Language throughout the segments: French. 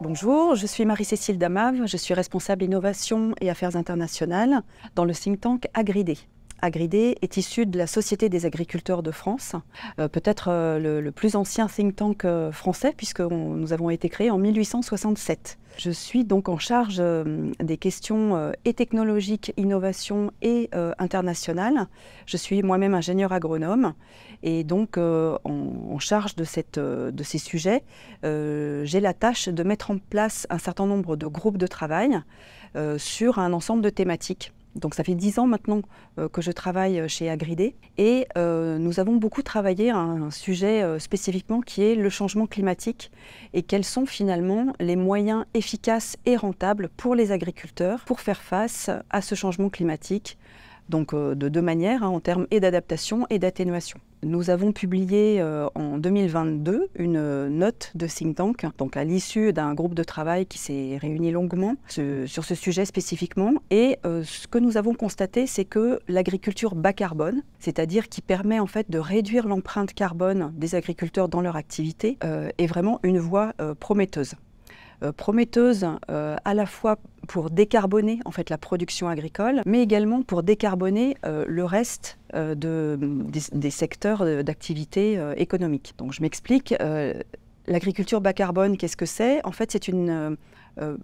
Bonjour, je suis Marie-Cécile Damave, je suis responsable innovation et affaires internationales dans le think tank Agridé. Agridé est issu de la Société des agriculteurs de France, euh, peut-être euh, le, plus ancien think tank euh, français, puisque nous avons été créés en 1867. Je suis donc en charge des questions et technologiques, innovation et internationales. Je suis moi-même ingénieur agronome et donc en, charge de, de ces sujets, j'ai la tâche de mettre en place un certain nombre de groupes de travail sur un ensemble de thématiques. Donc ça fait dix ans maintenant euh, que je travaille euh, chez Agridé et euh, nous avons beaucoup travaillé à un sujet spécifiquement qui est le changement climatique et quels sont finalement les moyens efficaces et rentables pour les agriculteurs pour faire face à ce changement climatique, donc euh, de deux manières, hein, en termes et d'adaptation et d'atténuation. Nous avons publié euh, en 2022 une euh, note de think tank, donc à l'issue d'un groupe de travail qui s'est réuni longuement sur ce sujet spécifiquement. Et ce que nous avons constaté, c'est que l'agriculture bas carbone, c'est-à-dire qui permet en fait de réduire l'empreinte carbone des agriculteurs dans leur activité, est vraiment une voie prometteuse. prometteuse à la fois pour décarboner en fait la production agricole, mais également pour décarboner euh, le reste euh, des, secteurs euh, d'activité économique. Donc je m'explique. L'agriculture bas carbone, qu'est-ce que c'est En fait, c'est une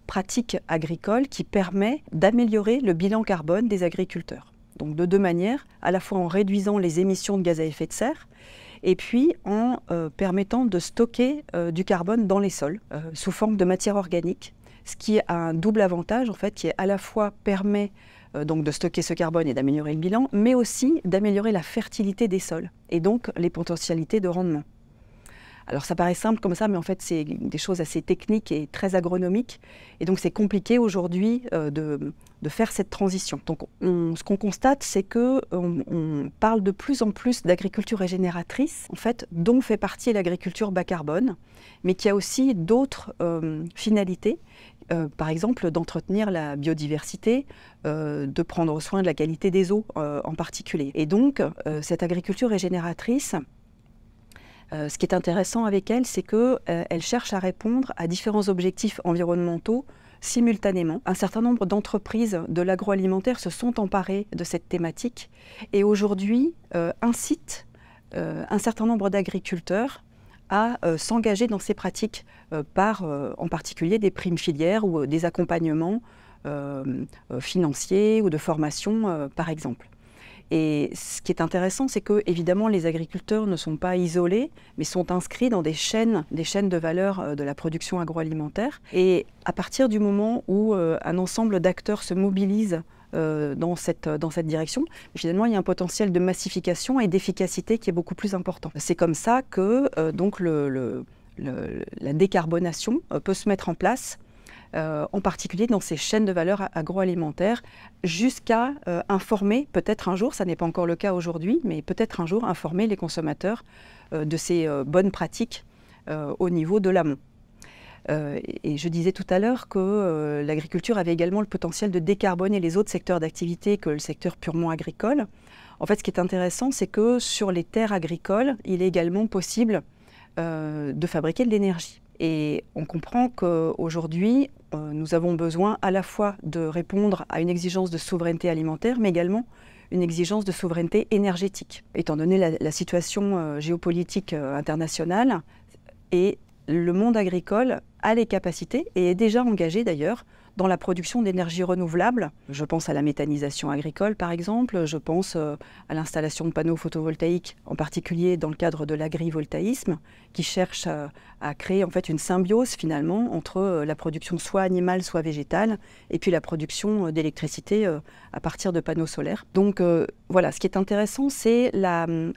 pratique agricole qui permet d'améliorer le bilan carbone des agriculteurs. Donc de deux manières, à la fois en réduisant les émissions de gaz à effet de serre et puis en permettant de stocker du carbone dans les sols sous forme de matière organique ce qui a un double avantage en fait, qui est à la fois permet euh, donc de stocker ce carbone et d'améliorer le bilan, mais aussi d'améliorer la fertilité des sols et donc les potentialités de rendement. Alors ça paraît simple comme ça, mais en fait c'est des choses assez techniques et très agronomiques. Et donc c'est compliqué aujourd'hui euh, de, faire cette transition. Donc ce qu'on constate, c'est qu'on on, parle de plus en plus d'agriculture régénératrice, en fait, dont fait partie l'agriculture bas carbone, mais qui a aussi d'autres euh, finalités. Euh, par exemple, d'entretenir la biodiversité, de prendre soin de la qualité des eaux en particulier. Et donc, cette agriculture régénératrice, euh, ce qui est intéressant avec elle, c'est qu'elle euh, cherche à répondre à différents objectifs environnementaux simultanément. Un certain nombre d'entreprises de l'agroalimentaire se sont emparées de cette thématique et aujourd'hui euh, incitent un certain nombre d'agriculteurs à s'engager dans ces pratiques par en particulier des primes filières ou des accompagnements financiers ou de formation par exemple. Et ce qui est intéressant, c'est que évidemment les agriculteurs ne sont pas isolés, mais sont inscrits dans des chaînes, des chaînes de valeur euh, de la production agroalimentaire. Et à partir du moment où euh, un ensemble d'acteurs se mobilise euh, dans, cette, dans cette direction. Finalement, il y a un potentiel de massification et d'efficacité qui est beaucoup plus important. C'est comme ça que donc la décarbonation peut se mettre en place euh, en particulier dans ces chaînes de valeur agroalimentaire, jusqu'à euh, informer, peut-être un jour, ça n'est pas encore le cas aujourd'hui, mais peut-être un jour informer les consommateurs euh, de ces bonnes pratiques au niveau de l'amont. et je disais tout à l'heure que l'agriculture avait également le potentiel de décarboner les autres secteurs d'activité que le secteur purement agricole. En fait, ce qui est intéressant, c'est que sur les terres agricoles, il est également possible de fabriquer de l'énergie. Et on comprend qu'aujourd'hui, euh, nous avons besoin à la fois de répondre à une exigence de souveraineté alimentaire, mais également une exigence de souveraineté énergétique. Étant donné la, la situation euh, géopolitique euh, internationale, et le monde agricole a les capacités, et est déjà engagé d'ailleurs, dans la production d'énergie renouvelable. Je pense à la méthanisation agricole par exemple, je pense euh, à l'installation de panneaux photovoltaïques, en particulier dans le cadre de l'agrivoltaïsme, qui cherche euh, à, créer en fait une symbiose finalement entre euh, la production soit animale, soit végétale, et puis la production d'électricité à partir de panneaux solaires. Donc voilà, ce qui est intéressant, c'est on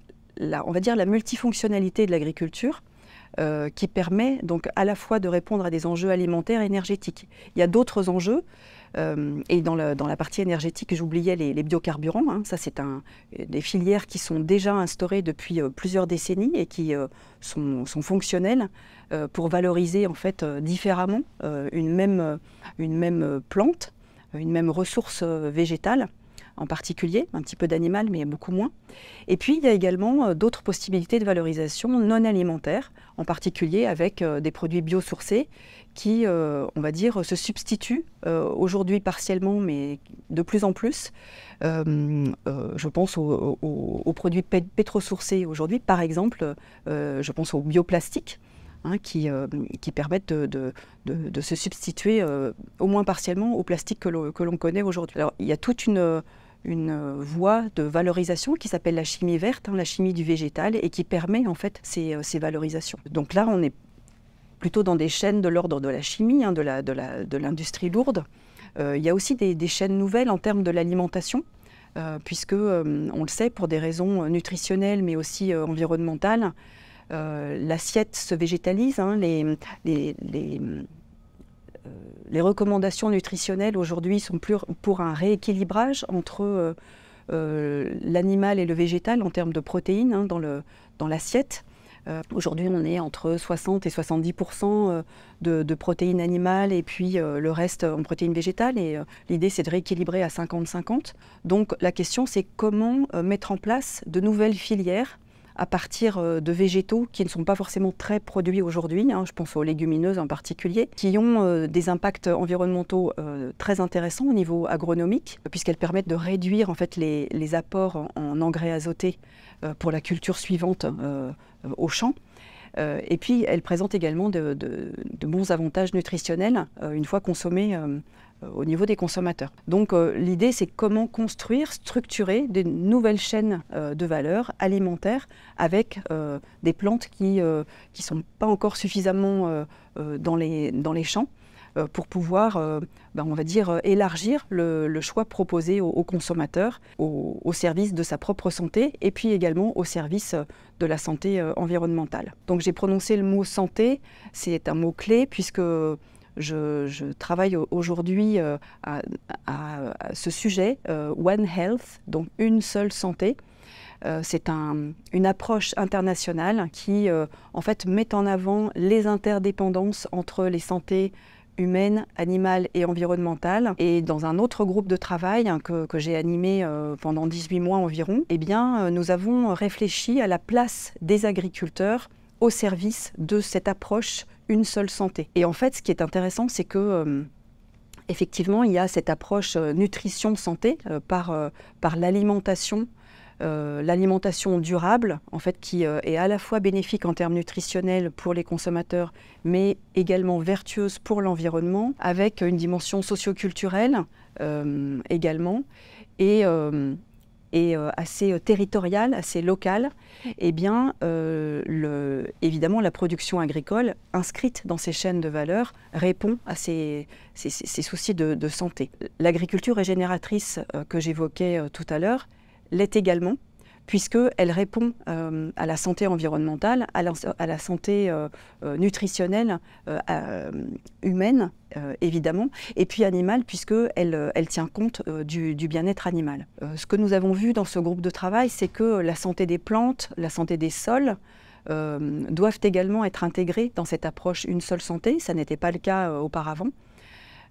va dire la multifonctionnalité de l'agriculture. Euh, qui permet donc à la fois de répondre à des enjeux alimentaires et énergétiques. Il y a d'autres enjeux. Euh, et dans, la partie énergétique, j'oubliais les, biocarburants. Hein. Ça, c'est des filières qui sont déjà instaurées depuis euh, plusieurs décennies et qui sont, fonctionnelles pour valoriser en fait différemment une même plante, une même ressource végétale en particulier, un petit peu d'animal, mais beaucoup moins. Et puis, il y a également euh, d'autres possibilités de valorisation non alimentaire, en particulier avec euh, des produits biosourcés qui, euh, on va dire, se substituent aujourd'hui partiellement, mais de plus en plus. je pense aux, produits pétrosourcés aujourd'hui, par exemple, je pense aux bioplastiques. Hein, qui, permettent de, se substituer au moins partiellement au plastique que l'on connaît aujourd'hui. Alors il y toute une, une euh, voie de valorisation qui s'appelle la chimie verte, hein, la chimie du végétal, et qui permet en fait euh, ces, valorisations. Donc là, on est plutôt dans des chaînes de l'ordre de la chimie, hein, de l'industrie lourde. Euh, il y a aussi des, chaînes nouvelles en termes de l'alimentation, puisque on le sait pour des raisons nutritionnelles mais aussi environnementales, l'assiette se végétalise, hein, les euh, les recommandations nutritionnelles aujourd'hui sont plus pour un rééquilibrage entre euh, euh, l'animal et le végétal en termes de protéines hein, dans l'assiette. Aujourd'hui, on est entre 60 et 70 de, protéines animales et puis le reste en protéines végétales. Et l'idée, c'est de rééquilibrer à 50-50. Donc la question, c'est comment mettre en place de nouvelles filières à partir euh, de végétaux qui ne sont pas forcément très produits aujourd'hui, hein. je pense aux légumineuses en particulier, qui ont euh, des impacts environnementaux euh, très intéressants au niveau agronomique, puisqu'elles permettent de réduire en fait les, apports en, engrais azotés pour la culture suivante au champ et puis, elles présentent également de, bons avantages nutritionnels une fois consommées. Euh, au niveau des consommateurs. Donc euh, l'idée, c'est comment construire, structurer des nouvelles chaînes euh, de valeur alimentaires avec des plantes qui ne sont pas encore suffisamment dans, les, dans les champs pour pouvoir, ben, on va dire, élargir le, choix proposé aux, consommateurs, au, service de sa propre santé et puis également au service de la santé environnementale. Donc j'ai prononcé le mot santé, c'est un mot clé puisque je, travaille aujourd'hui euh, à, ce sujet, euh, One Health, donc une seule santé. Euh, c'est une approche internationale qui, en fait, met en avant les interdépendances entre les santé humaine, animales et environnementale. Et dans un autre groupe de travail hein, que, j'ai animé pendant 18 mois environ, eh bien, nous avons réfléchi à la place des agriculteurs service de cette approche une seule santé. Et en fait, ce qui est intéressant, c'est que euh, effectivement, il y a cette approche euh, nutrition santé euh, par, par l'alimentation. l'alimentation durable, en fait, qui est à la fois bénéfique en termes nutritionnels pour les consommateurs, mais également vertueuse pour l'environnement, avec une dimension socioculturelle également. Et et euh, assez euh, territoriale, assez locale, et eh bien, euh, évidemment, la production agricole inscrite dans ces chaînes de valeur répond à ces, soucis de, de santé. L'agriculture régénératrice que j'évoquais tout à l'heure l'est également puisqu'elle répond euh, à la santé environnementale, à la, santé euh, euh, nutritionnelle humaine, évidemment, et puis animale, puisqu'elle elle tient compte du, bien-être animal. ce que nous avons vu dans ce groupe de travail, c'est que la santé des plantes, la santé des sols, doivent également être intégrées dans cette approche une seule santé. Ça n'était pas le cas auparavant.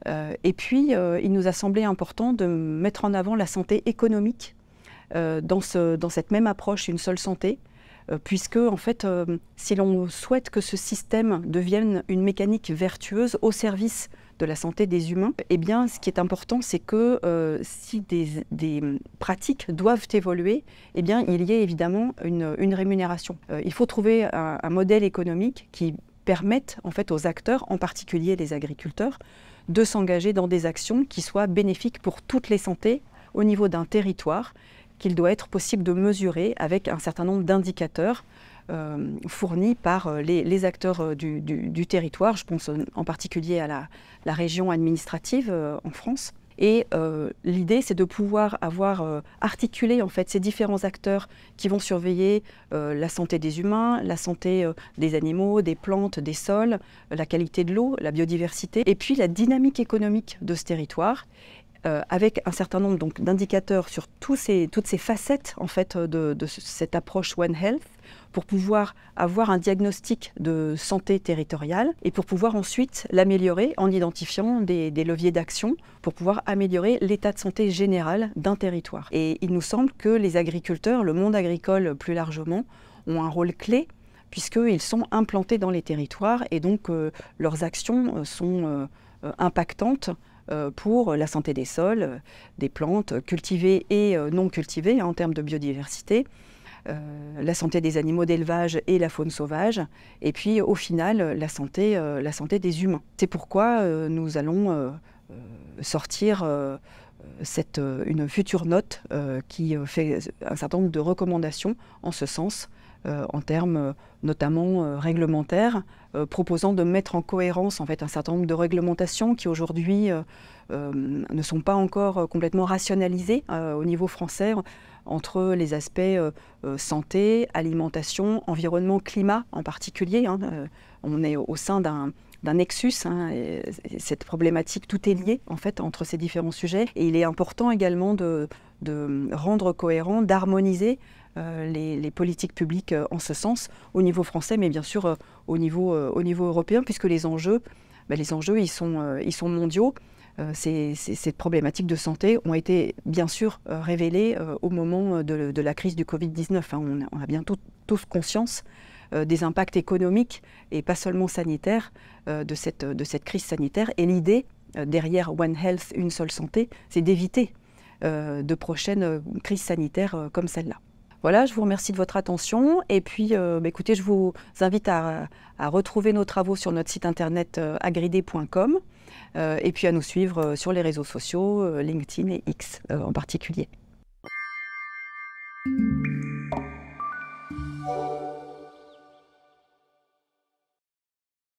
et puis, il nous a semblé important de mettre en avant la santé économique euh, dans, cette même approche une seule santé, euh, puisque en fait, euh, si l'on souhaite que ce système devienne une mécanique vertueuse au service de la santé des humains, eh bien, ce qui est important, c'est que si des, pratiques doivent évoluer, eh bien, il y ait évidemment une, rémunération. il faut trouver un, modèle économique qui permette en fait aux acteurs, en particulier les agriculteurs, de s'engager dans des actions qui soient bénéfiques pour toutes les santé au niveau d'un territoire qu'il doit être possible de mesurer avec un certain nombre d'indicateurs euh, fournis par euh, les, acteurs euh, du, territoire. Je pense en particulier à la, région administrative en France. Et l'idée, c'est de pouvoir avoir articulé en fait ces différents acteurs qui vont surveiller la santé des humains, la santé des animaux, des plantes, des sols, la qualité de l'eau, la biodiversité, et puis la dynamique économique de ce territoire. Euh, avec un certain nombre d'indicateurs sur toutes ces facettes en fait euh, de, cette approche One Health pour pouvoir avoir un diagnostic de santé territoriale et pour pouvoir ensuite l'améliorer en identifiant des, leviers d'action pour pouvoir améliorer l'état de santé général d'un territoire. Et il nous semble que les agriculteurs, le monde agricole plus largement, ont un rôle clé puisqu'ils sont implantés dans les territoires et donc euh, leurs actions sont impactantes euh, pour la santé des sols, euh, des plantes cultivées et euh, non cultivées hein, en termes de biodiversité. la santé des animaux d'élevage et la faune sauvage, et puis au final la santé, des humains. C'est pourquoi nous allons sortir une future note qui fait un certain nombre de recommandations en ce sens euh, en termes euh, notamment euh, réglementaires, proposant de mettre en cohérence en fait un certain nombre de réglementations qui aujourd'hui ne sont pas encore complètement rationalisées au niveau français entre les aspects santé, alimentation, environnement, climat en particulier. Hein, on est au sein d'un nexus, hein, cette problématique, tout est lié en fait entre ces différents sujets. Et il est important également de rendre cohérent, d'harmoniser euh, les, politiques publiques euh, en ce sens au niveau français, mais bien sûr euh, au, niveau, européen, puisque les enjeux, bah, les enjeux ils sont, mondiaux. ces, problématiques de santé ont été bien sûr révélées au moment de, la crise du Covid-19. Hein. On, a bien tous conscience des impacts économiques et pas seulement sanitaires de, cette, crise sanitaire. Et l'idée derrière One Health, une seule santé, c'est d'éviter de prochaines crises sanitaires comme celle-là. Voilà, je vous remercie de votre attention. Et puis, euh, bah, écoutez, je vous invite à, à, retrouver nos travaux sur notre site internet euh, agridé.com euh, et puis à nous suivre sur les réseaux sociaux, LinkedIn et X en particulier.